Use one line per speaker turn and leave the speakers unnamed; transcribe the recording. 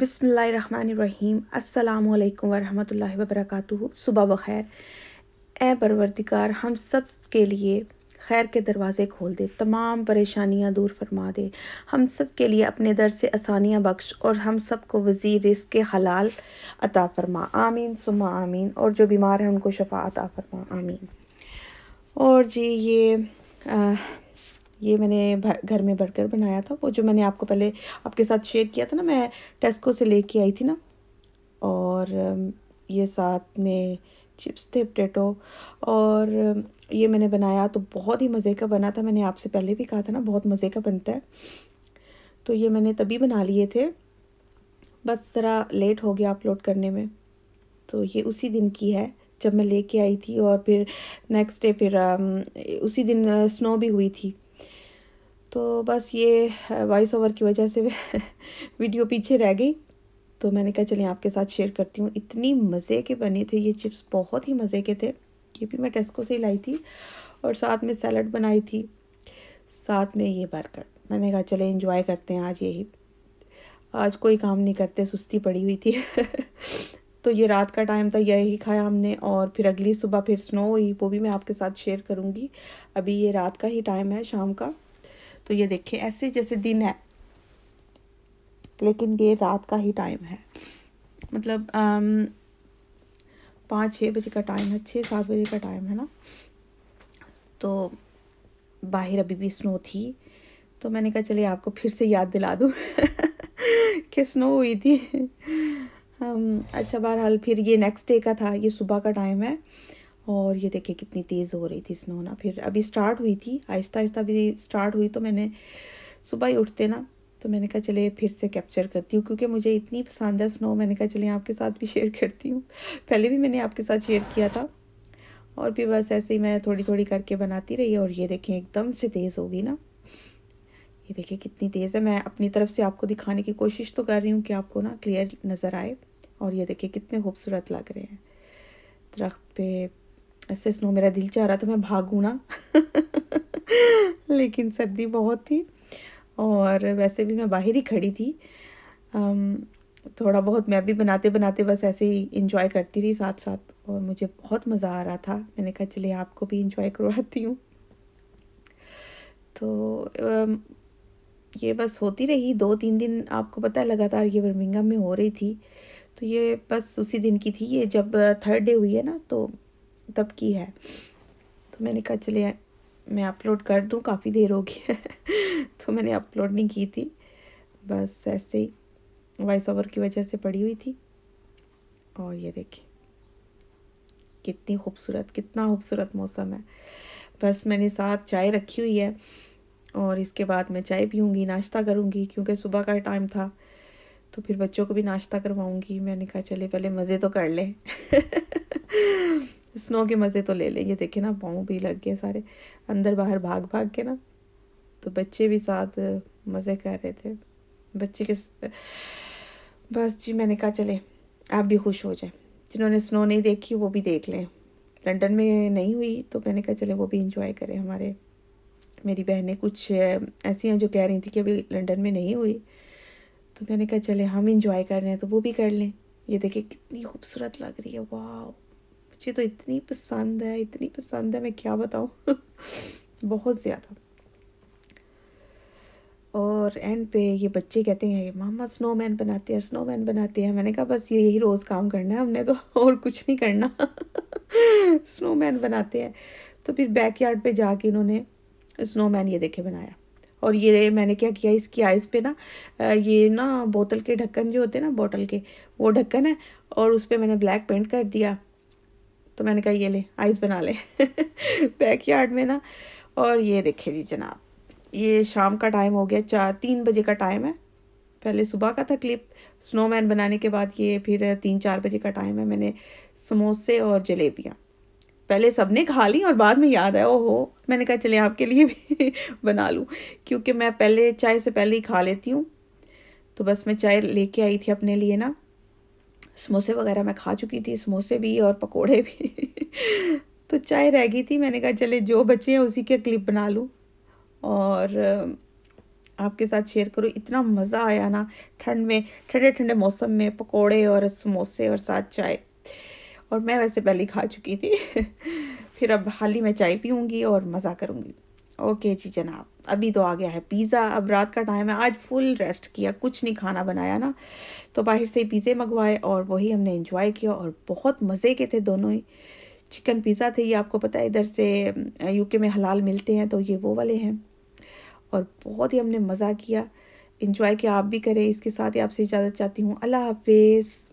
बिसमीम अल्लाम वरहमल वबरक सुबह बखैर ए परवरदिकार हम सब के लिए खैर के दरवाज़े खोल दे तमाम परेशानियां दूर फरमा दे हम सब के लिए अपने दर से आसानियां बख्श और हम सब को वजी रिस के हलाल अता फरमा आमीन सुमा आमीन और जो बीमार हैं उनको शफा अता फरमा आमीन और जी ये आ, ये मैंने घर में बर्गर बनाया था वो जो मैंने आपको पहले आपके साथ शेयर किया था ना मैं टेस्को से लेके आई थी ना और ये साथ में चिप्स थे पटेटो और ये मैंने बनाया तो बहुत ही मज़े का बना था मैंने आपसे पहले भी कहा था ना बहुत मज़े का बनता है तो ये मैंने तभी बना लिए थे बस ज़रा लेट हो गया अपलोड करने में तो ये उसी दिन की है जब मैं लेके आई थी और फिर नेक्स्ट डे फिर उसी दिन स्नो भी हुई थी तो बस ये वॉइस ओवर की वजह से वीडियो पीछे रह गई तो मैंने कहा चलिए आपके साथ शेयर करती हूँ इतनी मज़े के बने थे ये चिप्स बहुत ही मज़े के थे ये भी मैं टेस्को से ही लाई थी और साथ में सैलड बनाई थी साथ में ये बर्गर मैंने कहा चले इंजॉय करते हैं आज यही आज कोई काम नहीं करते सुस्ती पड़ी हुई थी तो ये रात का टाइम था यही खाया हमने और फिर अगली सुबह फिर स्नो हुई वो भी मैं आपके साथ शेयर करूँगी अभी ये रात का ही टाइम है शाम का तो ये देखें ऐसे जैसे दिन है लेकिन ये रात का ही टाइम है मतलब पाँच छः बजे का टाइम है छः सात बजे का टाइम है ना तो बाहर अभी भी स्नो थी तो मैंने कहा चलिए आपको फिर से याद दिला दूँ कि स्नो हुई थी अच्छा बहरहाल फिर ये नेक्स्ट डे का था ये सुबह का टाइम है और ये देखिए कितनी तेज़ हो रही थी स्नो ना फिर अभी स्टार्ट हुई थी आहिस्ता आहिस्ता अभी स्टार्ट हुई तो मैंने सुबह ही उठते ना तो मैंने कहा चले फिर से कैप्चर करती हूँ क्योंकि मुझे इतनी पसंद है स्नो मैंने कहा चले आपके साथ भी शेयर करती हूँ पहले भी मैंने आपके साथ शेयर किया था और भी बस ऐसे ही मैं थोड़ी थोड़ी करके बनाती रही और ये देखें एकदम से तेज़ होगी ना ये देखिए कितनी तेज़ है मैं अपनी तरफ से आपको दिखाने की कोशिश तो कर रही हूँ कि आपको ना क्लियर नज़र आए और ये देखिए कितने खूबसूरत लग रहे हैं दरख्त पे ऐसे स्नो मेरा दिल चाह रहा था मैं भागूँ ना लेकिन सर्दी बहुत थी और वैसे भी मैं बाहर ही खड़ी थी थोड़ा बहुत मैं भी बनाते बनाते बस ऐसे ही इंजॉय करती रही साथ साथ और मुझे बहुत मज़ा आ रहा था मैंने कहा चले आपको भी इंजॉय करवाती हूँ तो ये बस होती रही दो तीन दिन आपको पता है लगातार ये बर्मिंगम में हो रही थी तो ये बस उसी दिन की थी ये जब थर्ड डे हुई है ना तो तब की है तो मैंने कहा चलिए मैं अपलोड कर दूँ काफ़ी देर हो गई है तो मैंने अपलोड नहीं की थी बस ऐसे ही वॉइस ओवर की वजह से पड़ी हुई थी और ये देखिए कितनी खूबसूरत कितना खूबसूरत मौसम है बस मैंने साथ चाय रखी हुई है और इसके बाद मैं चाय पीऊँगी नाश्ता करूँगी क्योंकि सुबह का टाइम था तो फिर बच्चों को भी नाश्ता करवाऊँगी मैंने कहा चले पहले मज़े तो कर लें स्नो के मज़े तो ले लेंगे देखे ना पाँव भी लग गए सारे अंदर बाहर भाग भाग के ना तो बच्चे भी साथ मज़े कर रहे थे बच्चे के बस जी मैंने कहा चले आप भी खुश हो जाए जिन्होंने स्नो नहीं देखी वो भी देख लें लंदन में नहीं हुई तो मैंने कहा चले वो भी इंजॉय करें हमारे मेरी बहनें कुछ ऐसी हैं जो कह रही थी कि अभी लंदन में नहीं हुई तो मैंने कहा चले हम इंजॉय कर रहे हैं तो वो भी कर लें ये देखिए कितनी खूबसूरत लग रही है वाह मुझे तो इतनी पसंद है इतनी पसंद है मैं क्या बताऊँ बहुत ज़्यादा और एंड पे ये बच्चे कहते हैं मामा स्नोमैन बनाते हैं स्नोमैन बनाते हैं मैंने कहा बस ये यही रोज़ काम करना है हमने तो और कुछ नहीं करना स्नोमैन बनाते हैं तो फिर बैक यार्ड पर जाके इन्होंने स्नोमैन ये देखे बनाया और ये मैंने क्या किया इसकी आइस पे ना ये ना बोतल के ढक्कन जो होते हैं ना बोतल के वो ढक्कन है और उस पर मैंने ब्लैक पेंट कर दिया तो मैंने कहा ये ले आइस बना ले बैक यार्ड में ना और ये देखे जी जनाब ये शाम का टाइम हो गया चार तीन बजे का टाइम है पहले सुबह का था क्लिप स्नोमैन बनाने के बाद ये फिर तीन चार बजे का टाइम है मैंने समोसे और जलेबियाँ पहले सबने खा ली और बाद में याद आया ओहो मैंने कहा चले आपके लिए भी बना लूँ क्योंकि मैं पहले चाय से पहले ही खा लेती हूँ तो बस मैं चाय लेके आई थी अपने लिए ना समोसे वगैरह मैं खा चुकी थी समोसे भी और पकोड़े भी तो चाय रह गई थी मैंने कहा चले जो बचे हैं उसी के क्लिप बना लूँ और आपके साथ शेयर करूँ इतना मज़ा आया ना ठंड में ठंडे ठंडे मौसम में पकोड़े और समोसे और साथ चाय और मैं वैसे पहले खा चुकी थी फिर अब हाल ही मैं चाय पीऊँगी और मज़ा करूँगी ओके जी जनाब अभी तो आ गया है पिज़्ज़ा अब रात का टाइम है आज फुल रेस्ट किया कुछ नहीं खाना बनाया ना तो बाहर से पिज़्ज़े मंगवाए और वही हमने इंजॉय किया और बहुत मज़े के थे दोनों ही चिकन पिज़्ज़ा थे ये आपको पता है इधर से यूके में हलाल मिलते हैं तो ये वो वाले हैं और बहुत ही हमने मज़ा किया इन्जॉय किया आप भी करें इसके साथ ही आपसे इजाज़त चाहती हूँ अल्लाह हाफिज़